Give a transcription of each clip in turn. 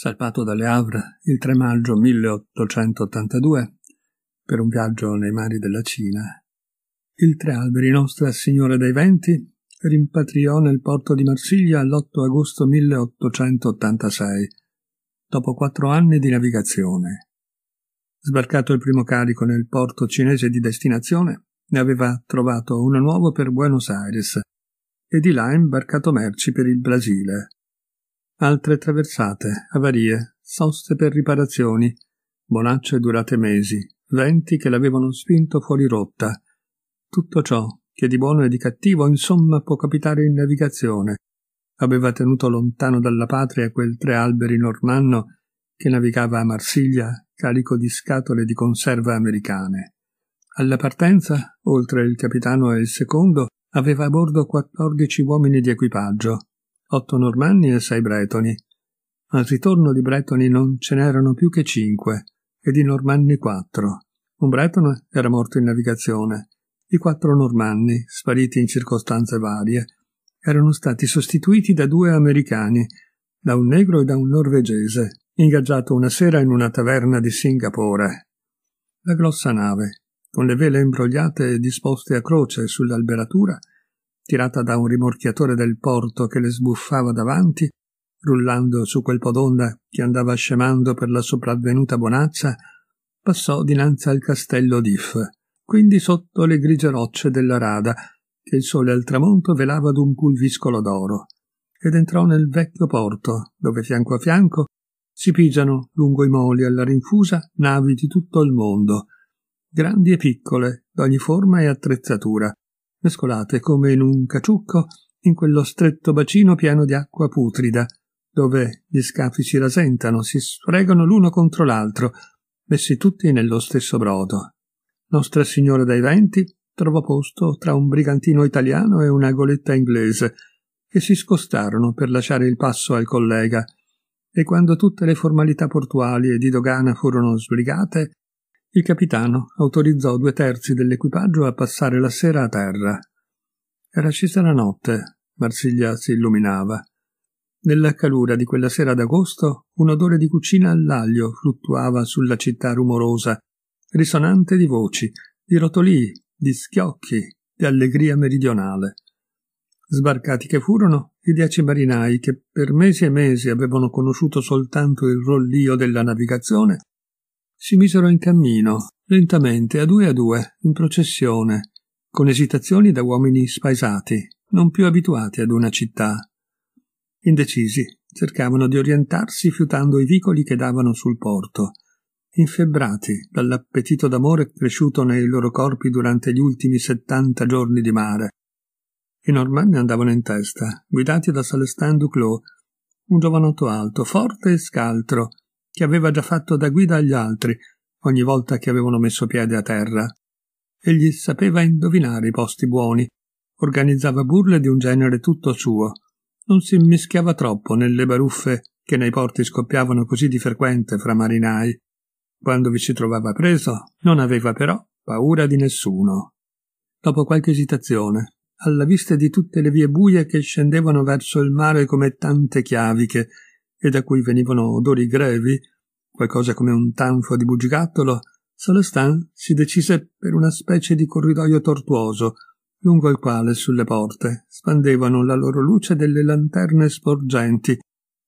salvato dalle Havre il 3 maggio 1882 per un viaggio nei mari della Cina. Il Tre Alberi Nostra Signora dei Venti rimpatriò nel porto di Marsiglia l'8 agosto 1886, dopo quattro anni di navigazione. Sbarcato il primo carico nel porto cinese di destinazione, ne aveva trovato uno nuovo per Buenos Aires e di là imbarcato merci per il Brasile altre traversate, avarie, soste per riparazioni, bonacce durate mesi, venti che l'avevano spinto fuori rotta. Tutto ciò che di buono e di cattivo, insomma, può capitare in navigazione. Aveva tenuto lontano dalla patria quel tre alberi normanno che navigava a Marsiglia carico di scatole di conserva americane. Alla partenza, oltre il capitano e il secondo, aveva a bordo quattordici uomini di equipaggio, otto normanni e sei bretoni. Al ritorno di bretoni non ce n'erano più che cinque, e di normanni quattro. Un bretone era morto in navigazione. I quattro normanni, spariti in circostanze varie, erano stati sostituiti da due americani, da un negro e da un norvegese, ingaggiato una sera in una taverna di Singapore. La grossa nave, con le vele imbrogliate e disposte a croce sull'alberatura, tirata da un rimorchiatore del porto che le sbuffava davanti, rullando su quel po' d'onda che andava scemando per la sopravvenuta bonazza, passò dinanzi al castello d'If, quindi sotto le grigie rocce della rada, che il sole al tramonto velava d'un pulviscolo d'oro, ed entrò nel vecchio porto, dove fianco a fianco si pigiano lungo i moli alla rinfusa navi di tutto il mondo, grandi e piccole, d'ogni forma e attrezzatura, mescolate come in un caciucco in quello stretto bacino pieno di acqua putrida, dove gli scafi si rasentano, si sfregano l'uno contro l'altro, messi tutti nello stesso brodo. Nostra Signora dai Venti trovò posto tra un brigantino italiano e una goletta inglese, che si scostarono per lasciare il passo al collega, e quando tutte le formalità portuali e di dogana furono sbrigate, il capitano autorizzò due terzi dell'equipaggio a passare la sera a terra. Era scesa la notte, Marsiglia si illuminava. Nella calura di quella sera d'agosto un odore di cucina all'aglio fluttuava sulla città rumorosa, risonante di voci, di rotolii, di schiocchi, di allegria meridionale. Sbarcati che furono i dieci marinai che per mesi e mesi avevano conosciuto soltanto il rollio della navigazione, si misero in cammino, lentamente, a due a due, in processione, con esitazioni da uomini spaesati, non più abituati ad una città. Indecisi, cercavano di orientarsi fiutando i vicoli che davano sul porto, infebbrati dall'appetito d'amore cresciuto nei loro corpi durante gli ultimi settanta giorni di mare. I normanni andavano in testa, guidati da Celestin Duclos, un giovanotto alto, forte e scaltro, che aveva già fatto da guida agli altri ogni volta che avevano messo piede a terra. Egli sapeva indovinare i posti buoni, organizzava burle di un genere tutto suo, non si immischiava troppo nelle baruffe che nei porti scoppiavano così di frequente fra marinai. Quando vi si trovava preso, non aveva però paura di nessuno. Dopo qualche esitazione, alla vista di tutte le vie buie che scendevano verso il mare come tante chiaviche, e da cui venivano odori grevi, qualcosa come un tanfo di bugigattolo, Celestin si decise per una specie di corridoio tortuoso, lungo il quale sulle porte spandevano la loro luce delle lanterne sporgenti,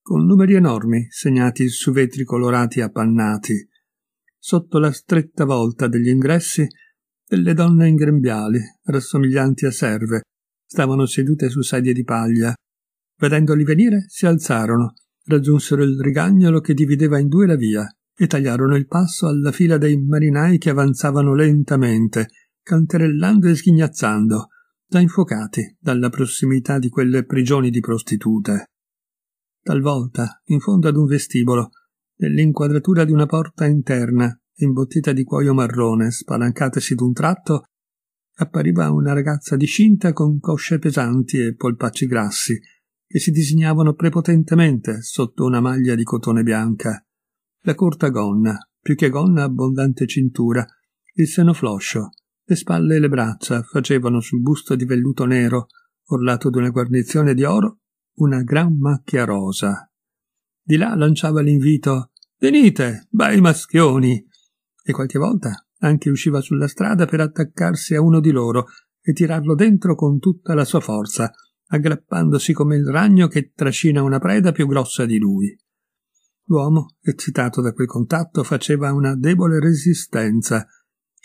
con numeri enormi segnati su vetri colorati appannati. Sotto la stretta volta degli ingressi, delle donne in grembiali, rassomiglianti a serve, stavano sedute su sedie di paglia. Vedendoli venire, si alzarono raggiunsero il rigagnolo che divideva in due la via e tagliarono il passo alla fila dei marinai che avanzavano lentamente, canterellando e sghignazzando, da infuocati dalla prossimità di quelle prigioni di prostitute. Talvolta, in fondo ad un vestibolo, nell'inquadratura di una porta interna, imbottita di cuoio marrone, spalancatesi d'un tratto, appariva una ragazza discinta con cosce pesanti e polpacci grassi, che si disegnavano prepotentemente sotto una maglia di cotone bianca, la corta gonna, più che gonna abbondante cintura, il seno floscio, le spalle e le braccia facevano sul busto di velluto nero, orlato una guarnizione di oro, una gran macchia rosa. Di là lanciava l'invito Venite, bei maschioni! E qualche volta anche usciva sulla strada per attaccarsi a uno di loro e tirarlo dentro con tutta la sua forza, aggrappandosi come il ragno che trascina una preda più grossa di lui. L'uomo, eccitato da quel contatto, faceva una debole resistenza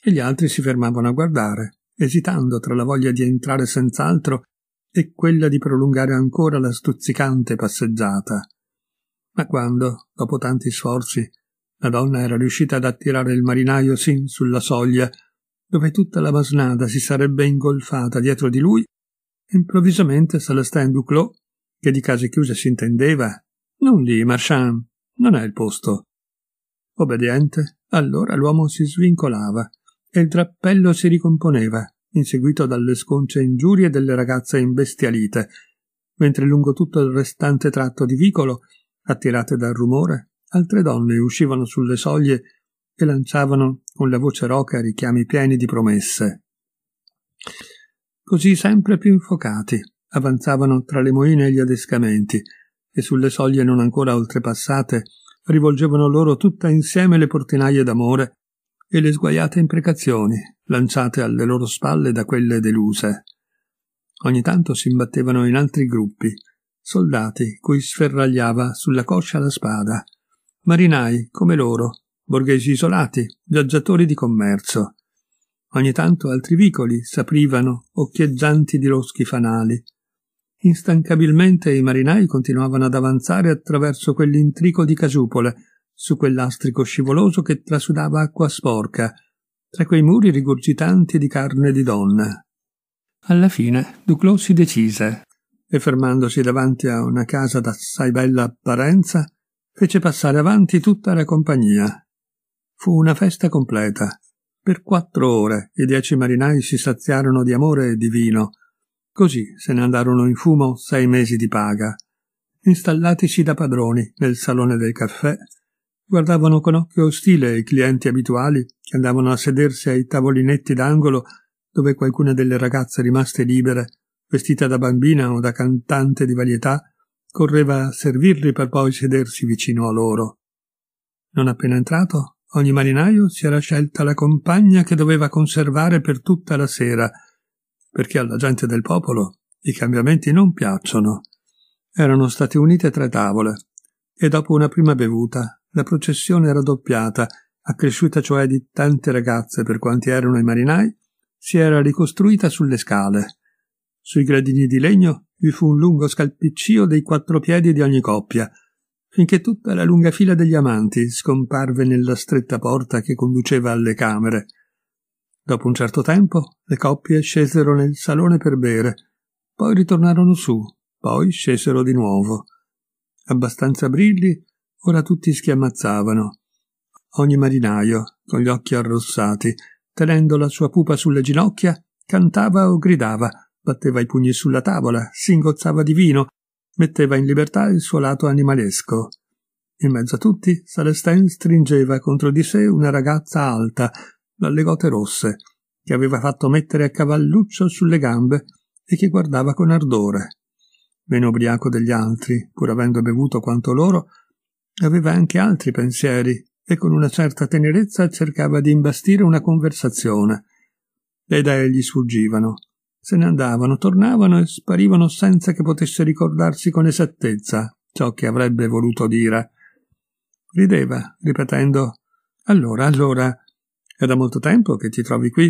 e gli altri si fermavano a guardare, esitando tra la voglia di entrare senz'altro e quella di prolungare ancora la stuzzicante passeggiata. Ma quando, dopo tanti sforzi, la donna era riuscita ad attirare il marinaio sin sulla soglia, dove tutta la masnada si sarebbe ingolfata dietro di lui, Improvvisamente Celestin Duclos, che di case chiuse si intendeva, non lì, Marchand, non è il posto. Obbediente, allora l'uomo si svincolava e il drappello si ricomponeva, inseguito dalle sconce ingiurie delle ragazze imbestialite, mentre lungo tutto il restante tratto di vicolo, attirate dal rumore, altre donne uscivano sulle soglie e lanciavano con la voce roca richiami pieni di promesse così sempre più infocati, avanzavano tra le moine e gli adescamenti, e sulle soglie non ancora oltrepassate rivolgevano loro tutta insieme le portinaie d'amore e le sguaiate imprecazioni lanciate alle loro spalle da quelle deluse. Ogni tanto si imbattevano in altri gruppi, soldati cui sferragliava sulla coscia la spada, marinai come loro, borghesi isolati, viaggiatori di commercio. Ogni tanto altri vicoli s'aprivano, occhieggianti di loschi fanali. Instancabilmente i marinai continuavano ad avanzare attraverso quell'intrico di casupole, su quel lastrico scivoloso che trasudava acqua sporca, tra quei muri rigurgitanti di carne di donna. Alla fine Duclos si decise e, fermandosi davanti a una casa d'assai bella apparenza, fece passare avanti tutta la compagnia. Fu una festa completa. Per quattro ore i dieci marinai si saziarono di amore e di vino. Così se ne andarono in fumo sei mesi di paga. Installatici da padroni nel salone del caffè, guardavano con occhio ostile i clienti abituali che andavano a sedersi ai tavolinetti d'angolo dove qualcuna delle ragazze rimaste libere, vestita da bambina o da cantante di varietà, correva a servirli per poi sedersi vicino a loro. Non appena entrato, Ogni marinaio si era scelta la compagna che doveva conservare per tutta la sera, perché alla gente del popolo i cambiamenti non piacciono. Erano state unite tre tavole, e dopo una prima bevuta la processione raddoppiata, accresciuta cioè di tante ragazze per quanti erano i marinai, si era ricostruita sulle scale. Sui gradini di legno vi fu un lungo scalpiccio dei quattro piedi di ogni coppia, finché tutta la lunga fila degli amanti scomparve nella stretta porta che conduceva alle camere. Dopo un certo tempo le coppie scesero nel salone per bere, poi ritornarono su, poi scesero di nuovo. Abbastanza brilli, ora tutti schiamazzavano. Ogni marinaio, con gli occhi arrossati, tenendo la sua pupa sulle ginocchia, cantava o gridava, batteva i pugni sulla tavola, singozzava di vino, metteva in libertà il suo lato animalesco. In mezzo a tutti, Celestin stringeva contro di sé una ragazza alta, dalle gote rosse, che aveva fatto mettere a cavalluccio sulle gambe e che guardava con ardore. Meno ubriaco degli altri, pur avendo bevuto quanto loro, aveva anche altri pensieri e con una certa tenerezza cercava di imbastire una conversazione. Le idee gli sfuggivano se ne andavano, tornavano e sparivano senza che potesse ricordarsi con esattezza ciò che avrebbe voluto dire. Rideva, ripetendo Allora, allora, è da molto tempo che ti trovi qui?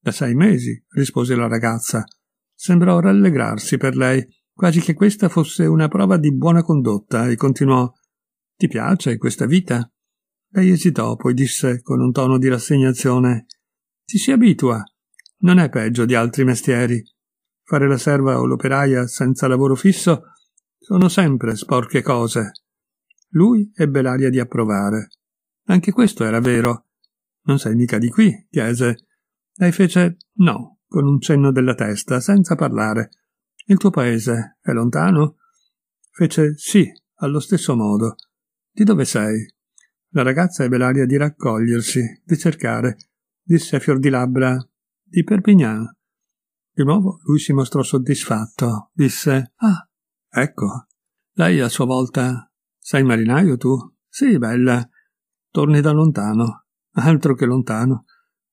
Da sei mesi, rispose la ragazza. Sembrò rallegrarsi per lei, quasi che questa fosse una prova di buona condotta, e continuò Ti piace questa vita? Lei esitò, poi disse con un tono di rassegnazione Ti si abitua non è peggio di altri mestieri. Fare la serva o l'operaia senza lavoro fisso sono sempre sporche cose. Lui ebbe l'aria di approvare. Anche questo era vero. Non sei mica di qui, chiese. Lei fece no, con un cenno della testa, senza parlare. Il tuo paese è lontano? Fece sì, allo stesso modo. Di dove sei? La ragazza ebbe l'aria di raccogliersi, di cercare. Disse a fior di labbra di Perpignan. Di nuovo lui si mostrò soddisfatto. Disse: Ah, ecco. Lei a sua volta. Sei marinaio tu? Sì, bella. Torni da lontano. Altro che lontano.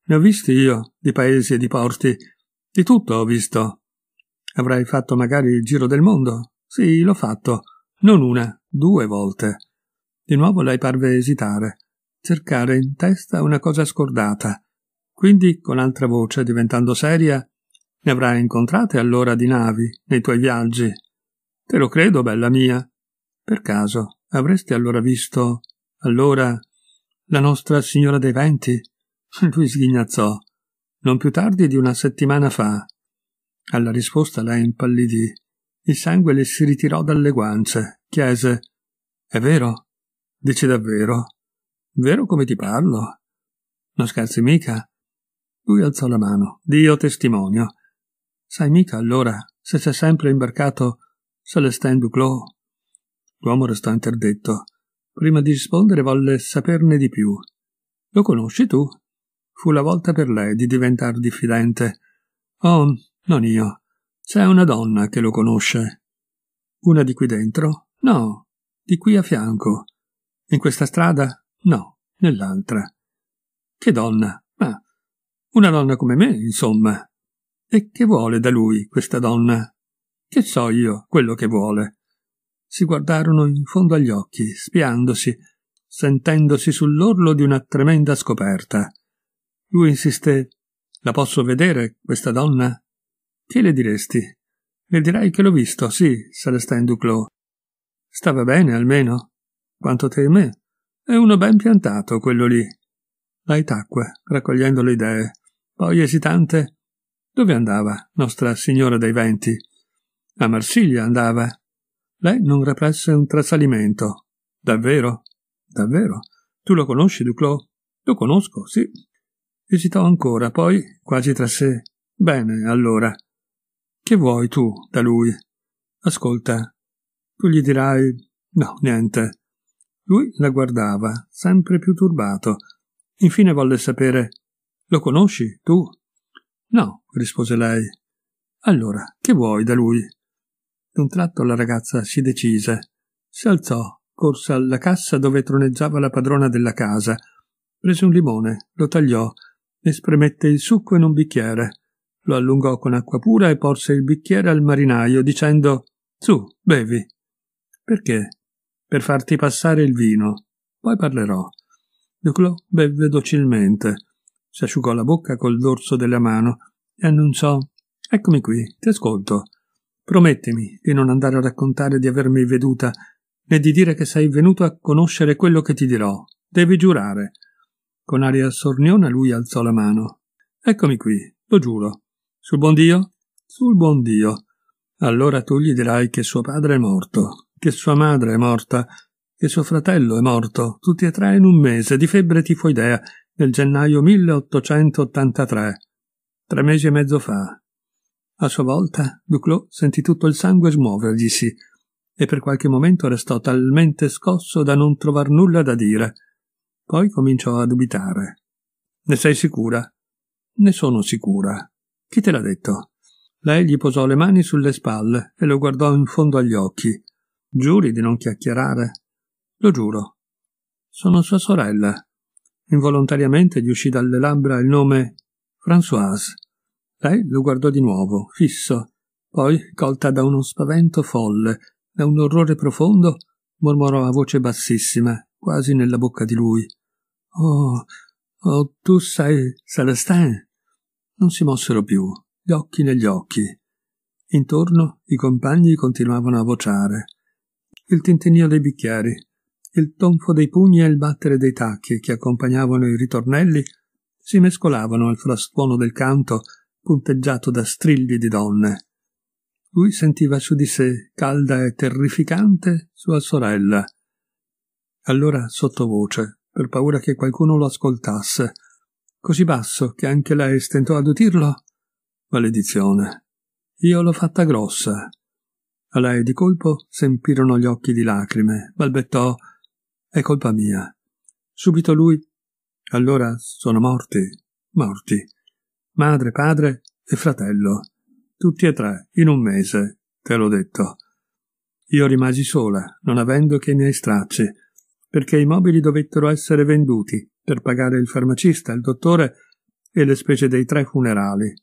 Ne ho visti io, di paesi e di porti. Di tutto ho visto. Avrai fatto magari il giro del mondo? Sì, l'ho fatto. Non una, due volte. Di nuovo lei parve esitare, cercare in testa una cosa scordata. Quindi, con altra voce, diventando seria, ne avrai incontrate allora di navi, nei tuoi viaggi. Te lo credo, bella mia. Per caso, avresti allora visto, allora, la nostra signora dei venti? Lui sghignazzò. Non più tardi di una settimana fa. Alla risposta lei impallidì. Il sangue le si ritirò dalle guance. Chiese: È vero? Dici davvero? Vero come ti parlo? Non scherzi mica. Lui alzò la mano. Dio testimonio. Sai mica allora se c'è sempre imbarcato Celestin Duclos? L'uomo restò interdetto. Prima di rispondere volle saperne di più. Lo conosci tu? Fu la volta per lei di diventar diffidente. Oh, non io. C'è una donna che lo conosce. Una di qui dentro? No. Di qui a fianco. In questa strada? No, nell'altra. Che donna? Una donna come me, insomma. E che vuole da lui questa donna? Che so io quello che vuole? Si guardarono in fondo agli occhi, spiandosi, sentendosi sull'orlo di una tremenda scoperta. Lui insisté La posso vedere, questa donna? Che le diresti? Le direi che l'ho visto, sì, Celestin Duclos. Stava bene, almeno. Quanto teme? È uno ben piantato, quello lì. Lei tacque, raccogliendo le idee. Poi esitante, dove andava Nostra Signora dei Venti? A Marsiglia andava. Lei non represse un trasalimento. Davvero? Davvero? Tu lo conosci, Duclos? Lo conosco, sì. Esitò ancora, poi, quasi tra sé. Bene, allora. Che vuoi tu da lui? Ascolta. Tu gli dirai no, niente. Lui la guardava, sempre più turbato. Infine volle sapere lo conosci, tu? No, rispose lei. Allora, che vuoi da lui? D'un tratto la ragazza si decise, si alzò, corse alla cassa dove troneggiava la padrona della casa, prese un limone, lo tagliò, e spremette il succo in un bicchiere, lo allungò con acqua pura e porse il bicchiere al marinaio, dicendo Su, bevi. Perché? Per farti passare il vino. Poi parlerò. Duclò bevve docilmente si asciugò la bocca col dorso della mano e annunciò Eccomi qui, ti ascolto. Promettimi di non andare a raccontare di avermi veduta, né di dire che sei venuto a conoscere quello che ti dirò. Devi giurare. Con aria sorniona lui alzò la mano. Eccomi qui, lo giuro. Sul buon Dio? Sul buon Dio. Allora tu gli dirai che suo padre è morto, che sua madre è morta, che suo fratello è morto, tutti e tre in un mese, di febbre tifoidea, del gennaio 1883, tre mesi e mezzo fa. A sua volta, Duclos sentì tutto il sangue smuoverglisi e per qualche momento restò talmente scosso da non trovar nulla da dire. Poi cominciò a dubitare. Ne sei sicura? Ne sono sicura. Chi te l'ha detto? Lei gli posò le mani sulle spalle e lo guardò in fondo agli occhi. Giuri di non chiacchierare? Lo giuro. Sono sua sorella. Involontariamente gli uscì dalle labbra il nome Françoise. Lei lo guardò di nuovo, fisso, poi, colta da uno spavento folle, da un orrore profondo, mormorò a voce bassissima, quasi nella bocca di lui. Oh, oh, tu sei Celestin? Non si mossero più, gli occhi negli occhi. Intorno i compagni continuavano a vociare. Il tintinio dei bicchieri, il tonfo dei pugni e il battere dei tacchi che accompagnavano i ritornelli si mescolavano al frastuono del canto punteggiato da strilli di donne. Lui sentiva su di sé, calda e terrificante, sua sorella. Allora sottovoce, per paura che qualcuno lo ascoltasse, così basso che anche lei stentò ad udirlo. Maledizione. Io l'ho fatta grossa. A lei di colpo s'empirono gli occhi di lacrime, balbettò è colpa mia. Subito lui. Allora sono morti, morti. Madre, padre e fratello. Tutti e tre, in un mese, te l'ho detto. Io rimasi sola, non avendo che i miei stracci, perché i mobili dovettero essere venduti per pagare il farmacista, il dottore e le specie dei tre funerali.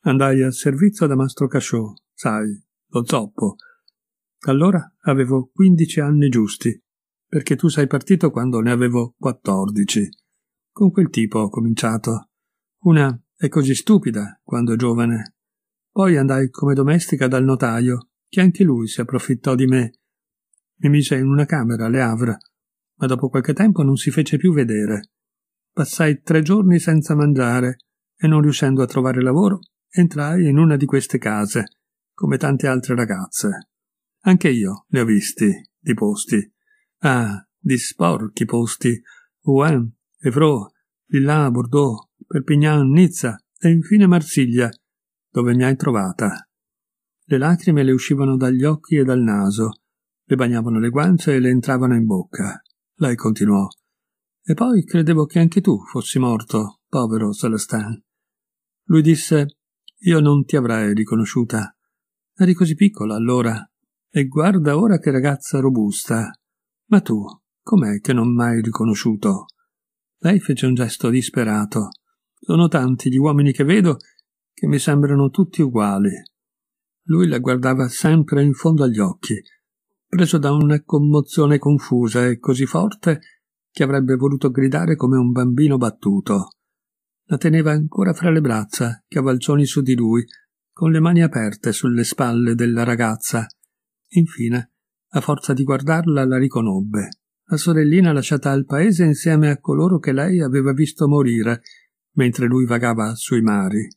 Andai al servizio da Mastro Casciò, sai, lo zoppo. Allora avevo quindici anni giusti perché tu sei partito quando ne avevo 14. Con quel tipo ho cominciato. Una è così stupida quando è giovane. Poi andai come domestica dal notaio, che anche lui si approfittò di me. Mi mise in una camera alle Havre, ma dopo qualche tempo non si fece più vedere. Passai tre giorni senza mangiare e non riuscendo a trovare lavoro, entrai in una di queste case, come tante altre ragazze. Anche io ne ho visti, di posti, Ah, di sporchi posti. Rouen, Evreux, Villà, Bordeaux, Perpignan, Nizza e infine Marsiglia, dove mi hai trovata. Le lacrime le uscivano dagli occhi e dal naso, le bagnavano le guance e le entravano in bocca. Lei continuò. E poi credevo che anche tu fossi morto, povero Celestin. Lui disse Io non ti avrei riconosciuta. Eri così piccola allora. E guarda ora che ragazza robusta. Ma tu, com'è che non m'hai riconosciuto? Lei fece un gesto disperato. Sono tanti gli uomini che vedo che mi sembrano tutti uguali. Lui la guardava sempre in fondo agli occhi, preso da una commozione confusa e così forte che avrebbe voluto gridare come un bambino battuto. La teneva ancora fra le braccia, cavalcioni su di lui, con le mani aperte sulle spalle della ragazza. Infine a forza di guardarla la riconobbe. La sorellina lasciata al paese insieme a coloro che lei aveva visto morire mentre lui vagava sui mari.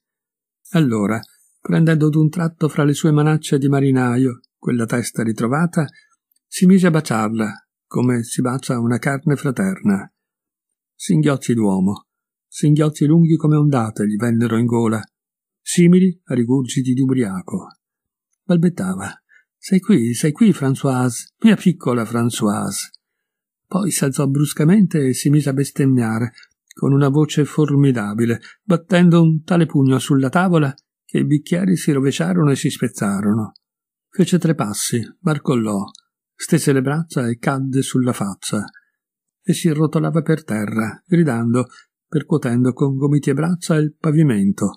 Allora, prendendo d'un tratto fra le sue manacce di marinaio quella testa ritrovata, si mise a baciarla come si bacia una carne fraterna. Singhiozzi d'uomo, singhiozzi lunghi come ondate gli vennero in gola, simili a rigurgiti di ubriaco. Balbettava, sei qui, sei qui, Françoise, mia piccola Françoise. Poi s'alzò bruscamente e si mise a bestemmiare, con una voce formidabile, battendo un tale pugno sulla tavola che i bicchieri si rovesciarono e si spezzarono. Fece tre passi, barcollò, stese le braccia e cadde sulla faccia, e si rotolava per terra, gridando, percuotendo con gomiti e braccia il pavimento,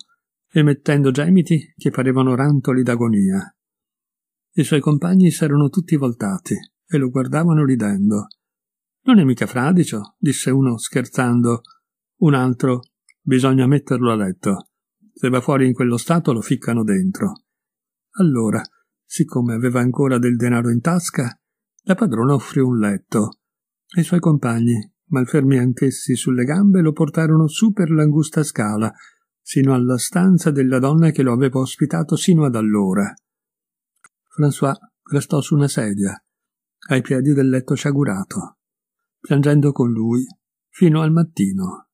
emettendo gemiti che parevano rantoli d'agonia. I suoi compagni s'erano tutti voltati e lo guardavano ridendo. Non è mica fradicio, disse uno scherzando. Un altro, bisogna metterlo a letto. Se va fuori in quello stato lo ficcano dentro. Allora, siccome aveva ancora del denaro in tasca, la padrona offrì un letto. I suoi compagni, malfermi anch'essi sulle gambe, lo portarono su per l'angusta scala, sino alla stanza della donna che lo aveva ospitato sino ad allora. François restò su una sedia, ai piedi del letto sciagurato, piangendo con lui fino al mattino.